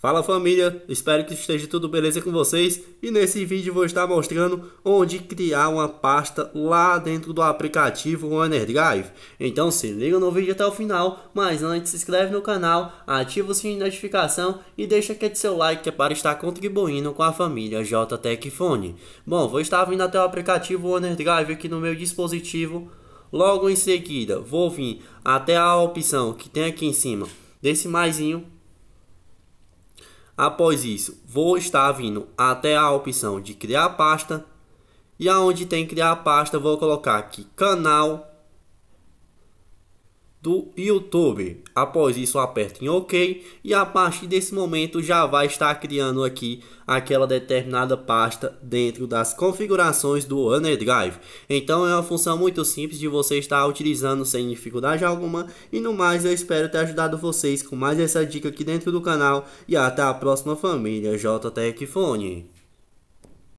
Fala família, espero que esteja tudo beleza com vocês e nesse vídeo vou estar mostrando onde criar uma pasta lá dentro do aplicativo OneDrive. Então se liga no vídeo até o final, mas antes se inscreve no canal, ativa o sininho de notificação e deixa aquele seu like é para estar contribuindo com a família JTEC Fone. Bom, vou estar vindo até o aplicativo OneDrive aqui no meu dispositivo. Logo em seguida vou vir até a opção que tem aqui em cima desse maisinho Após isso, vou estar vindo até a opção de criar pasta. E aonde tem criar pasta, vou colocar aqui canal do YouTube. Após isso, aperte em OK e a partir desse momento já vai estar criando aqui aquela determinada pasta dentro das configurações do OneDrive. Então é uma função muito simples de você estar utilizando sem dificuldade alguma. E no mais, eu espero ter ajudado vocês com mais essa dica aqui dentro do canal e até a próxima família JTech Phone.